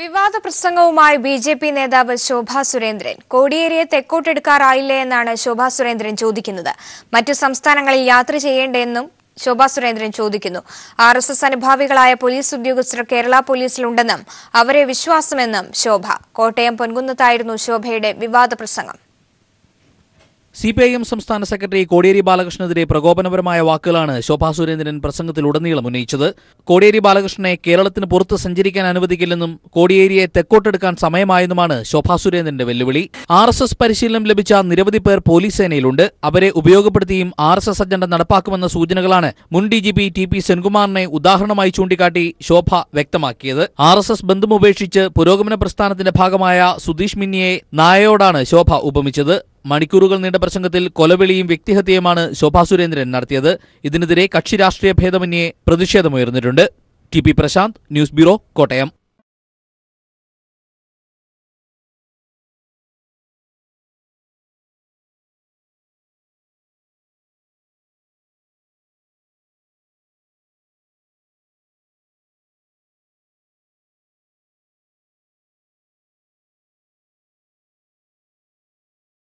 വിവാദ പ്രസംഗവുമായി B J P നേതാവ് ശോഭാ സുരേന്ദ്രൻ കോടിയേരിയെ തെക്കോട്ടെടുക്കാറായില്ലേ എന്നാണ് ശോഭാ സുരേന്ദ്രൻ ചോദിക്കുന്നത് മറ്റു സംസ്ഥാനങ്ങളിൽ യാത്ര ചെയ്യേണ്ടെന്നും ശോഭാ സുരേന്ദ്രൻ ചോദിക്കുന്നു ആർ എസ് എസ് അനുഭാവികളായ പോലീസ് ഉദ്യോഗസ്ഥർ കേരള പോലീസിലുണ്ടെന്നും അവരെ വിശ്വാസമെന്നും ശോഭ കോട്ടയം പൊൻകുന്നത്തായിരുന്നു ശോഭയുടെ വിവാദ പ്രസംഗം സി പി ഐ എം സംസ്ഥാന സെക്രട്ടറി കോടിയേരി ബാലകൃഷ്ണനെതിരെ പ്രകോപനപരമായ വാക്കുകളാണ് ശോഭാ സുരേന്ദ്രൻ പ്രസംഗത്തിലുടനീളം ഉന്നയിച്ചത് കോടിയേരി ബാലകൃഷ്ണനെ കേരളത്തിന് പുറത്ത് സഞ്ചരിക്കാൻ അനുവദിക്കില്ലെന്നും കോടിയേരിയെ തെക്കോട്ടെടുക്കാൻ സമയമായെന്നുമാണ് ശോഭാ സുരേന്ദ്രന്റെ വെല്ലുവിളി ആർ എസ് എസ് പരിശീലനം ലഭിച്ച നിരവധി പേർ പോലീസ് സേനയിലുണ്ട് അവരെ ഉപയോഗപ്പെടുത്തിയും ആർ എസ് എസ് അജണ്ട നടപ്പാക്കുമെന്ന സൂചനകളാണ് മുൻ ഡി ജി ടി പി സെൻകുമാറിനെ ഉദാഹരണമായി ചൂണ്ടിക്കാട്ടി ശോഭ വ്യക്തമാക്കിയത് ആർ എസ് എസ് ബന്ധം ഉപേക്ഷിച്ച് പുരോഗമന പ്രസ്ഥാനത്തിന്റെ ഭാഗമായ സുധീഷ് മിന്നിയെ നായയോടാണ് ശോഭ ഉപമിച്ചത് മണിക്കൂറുകൾ നീണ്ട പ്രസംഗത്തിൽ കൊലവിളിയും വ്യക്തിഹത്യയുമാണ് ശോഭാ സുരേന്ദ്രൻ നടത്തിയത് ഇതിനെതിരെ കക്ഷി രാഷ്ട്രീയ ഭേദമന്യേ പ്രതിഷേധമുയർന്നിട്ടുണ്ട് T P Prashant news bureau Kottayam